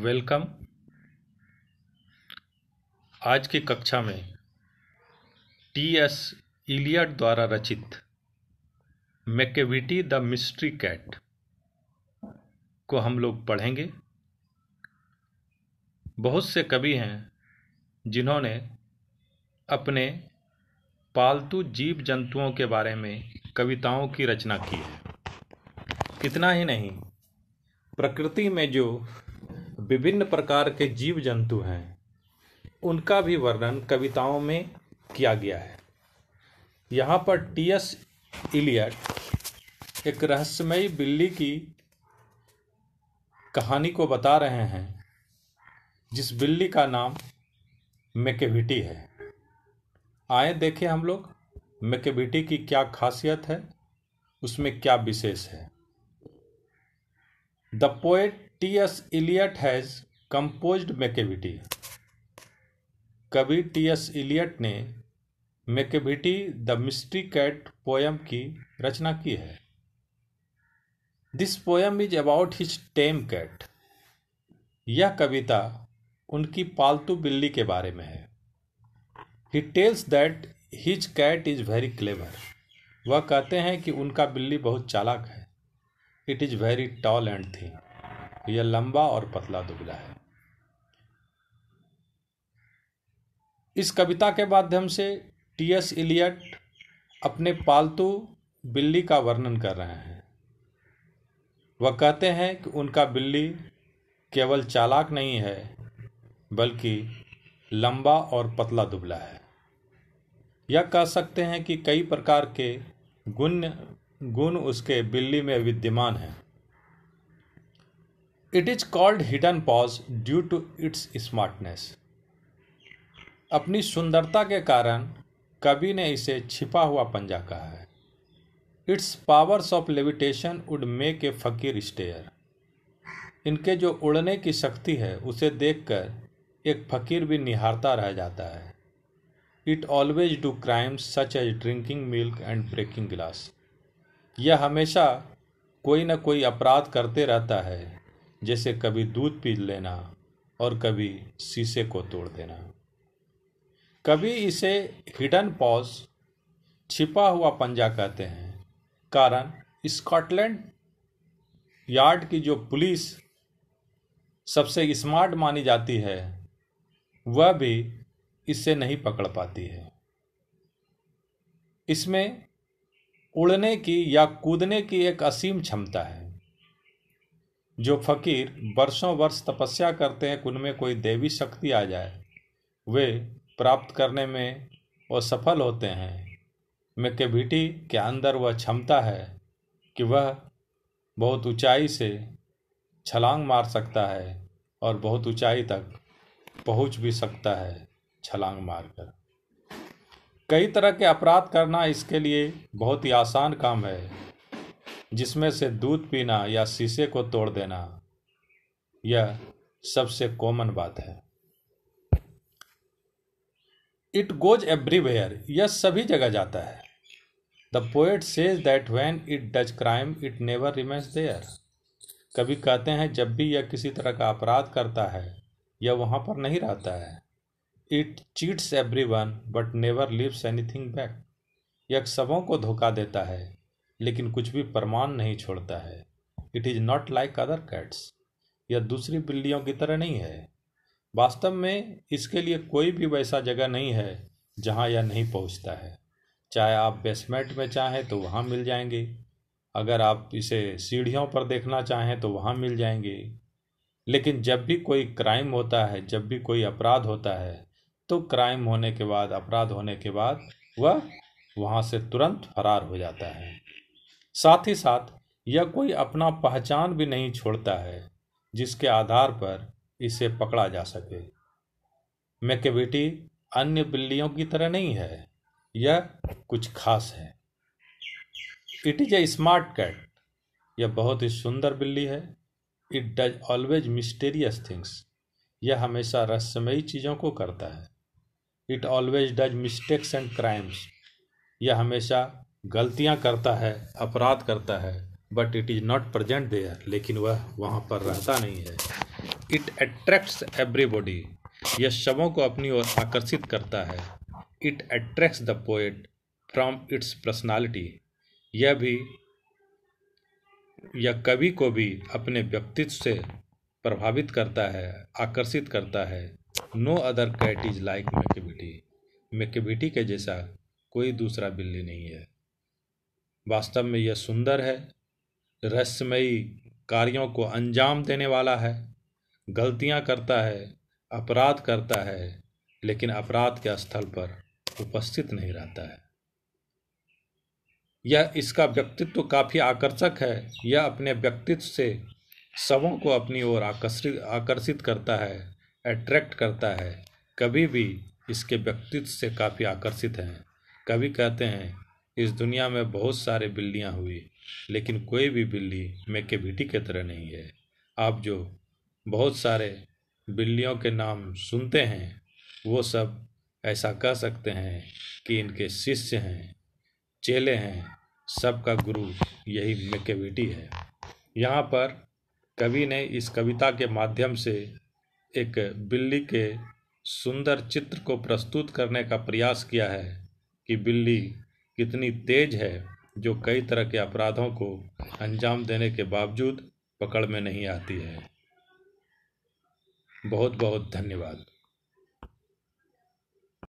welcome आज की कक्षा में टी एस इलियट द्वारा रचित मैकेविटी द मिस्ट्री कैट को हम लोग पढ़ेंगे बहुत से कवि हैं जिन्होंने अपने पालतू जीव जंतुओं के बारे में कविताओं की रचना की है कितना ही नहीं प्रकृति में जो विभिन्न प्रकार के जीव जंतु हैं उनका भी वर्णन कविताओं में किया गया है यहाँ पर टी एस इलियट एक रहस्यमयी बिल्ली की कहानी को बता रहे हैं जिस बिल्ली का नाम मेकेविटी है आए देखें हम लोग मेकेविटी की क्या खासियत है उसमें क्या विशेष है the poet T S Eliot has compose Macavity कवि टी एस इलियट ने Macavity the mystery cat poem की रचना की है this poem is about his tame cat यह कविता उनकी पालतू बिल्ली के बारे में है he tells that his cat is very clever वह कहते हैं कि उनका बिल्ली बहुत चालाक है it is very tall and thin यह लंबा और पतला दुबला है इस कविता के माध्यम से टी एस इलियट अपने पालतू बिल्ली का वर्णन कर रहे हैं वह कहते हैं कि उनका बिल्ली केवल चालाक नहीं है बल्कि लंबा और पतला दुबला है यह कह सकते हैं कि कई प्रकार के गुण गुण उसके बिल्ली में विद्यमान हैं it is called hidden paws due to its smartness अपनी सुंदरता के कारण कवि ने इसे छिपा हुआ पंजा कहा है its powers of levitation would make a fakir stare इनके जो उड़ने की शक्ति है उसे देखकर एक फकीर भी निहारता रह जाता है it always do crimes such as drinking milk and breaking glass यह हमेशा कोई न कोई अपराध करते रहता है जैसे कभी दूध पी लेना और कभी शीशे को तोड़ देना कभी इसे हिडन पॉज छिपा हुआ पंजा कहते हैं कारण स्कॉटलैंड यार्ड की जो पुलिस सबसे स्मार्ट मानी जाती है वह भी इससे नहीं पकड़ पाती है इसमें उड़ने की या कूदने की एक असीम क्षमता है जो फकीर वर्षों वर्ष तपस्या करते हैं उनमें कोई देवी शक्ति आ जाए वे प्राप्त करने में वो सफल होते हैं मेकेविटी के अंदर वह क्षमता है कि वह बहुत ऊंचाई से छलांग मार सकता है और बहुत ऊंचाई तक पहुंच भी सकता है छलांग मारकर कई तरह के अपराध करना इसके लिए बहुत ही आसान काम है जिसमें से दूध पीना या शीशे को तोड़ देना यह सबसे कॉमन बात है इट गोज एवरीवेयर यह सभी जगह जाता है the poet says that when it does crime it never remains there कभी कहते हैं जब भी यह किसी तरह का अपराध करता है यह वहाँ पर नहीं रहता है it cheats everyone but never leaves anything back यह सबों को धोखा देता है लेकिन कुछ भी प्रमाण नहीं छोड़ता है it is not like other cats यह दूसरी बिल्लियों की तरह नहीं है वास्तव में इसके लिए कोई भी वैसा जगह नहीं है जहाँ यह नहीं पहुँचता है चाहे आप बेसमेंट में चाहें तो वहाँ मिल जाएंगे अगर आप इसे सीढ़ियों पर देखना चाहें तो वहाँ मिल जाएंगे लेकिन जब भी कोई क्राइम होता है जब भी कोई अपराध होता है तो क्राइम होने के बाद अपराध होने के बाद वह वहाँ से तुरंत फरार हो जाता है साथ ही साथ यह कोई अपना पहचान भी नहीं छोड़ता है जिसके आधार पर इसे पकड़ा जा सके मैकेविटी अन्य बिल्लियों की तरह नहीं है यह कुछ खास है it is a smart cat यह बहुत ही सुंदर बिल्ली है it does always mysterious things यह हमेशा रहस्यमयी चीज़ों को करता है it always does mistakes and crimes यह हमेशा गलतियाँ करता है अपराध करता है but it is not present there लेकिन वह वहाँ पर रहता नहीं है इट अट्रैक्ट्स एवरीबॉडी यह शवों को अपनी ओर आकर्षित करता है it attracts the poet from its personality यह भी यह कवि को भी अपने व्यक्तित्व से प्रभावित करता है आकर्षित करता है no other cat is like Macavity Macavity के जैसा कोई दूसरा बिल्ली नहीं है वास्तव में यह सुंदर है रहस्यमयी कार्यों को अंजाम देने वाला है गलतियां करता है अपराध करता है लेकिन अपराध के स्थल पर उपस्थित नहीं रहता है यह इसका व्यक्तित्व काफ़ी आकर्षक है यह अपने व्यक्तित्व से सबों को अपनी ओर आकर्षित आकर्षित करता है अट्रैक्ट करता है कभी भी इसके व्यक्तित्व से काफ़ी आकर्षित हैं कभी कहते हैं इस दुनिया में बहुत सारे बिल्लियाँ हुई लेकिन कोई भी बिल्ली मेके बीटी के तरह नहीं है आप जो बहुत सारे बिल्लियों के नाम सुनते हैं वो सब ऐसा कह सकते हैं कि इनके शिष्य हैं चेले हैं सबका गुरु यही मैकेविटी है यहाँ पर कवि ने इस कविता के माध्यम से एक बिल्ली के सुंदर चित्र को प्रस्तुत करने का प्रयास किया है कि बिल्ली कितनी तेज है जो कई तरह के अपराधों को अंजाम देने के बावजूद पकड़ में नहीं आती है बहुत बहुत धन्यवाद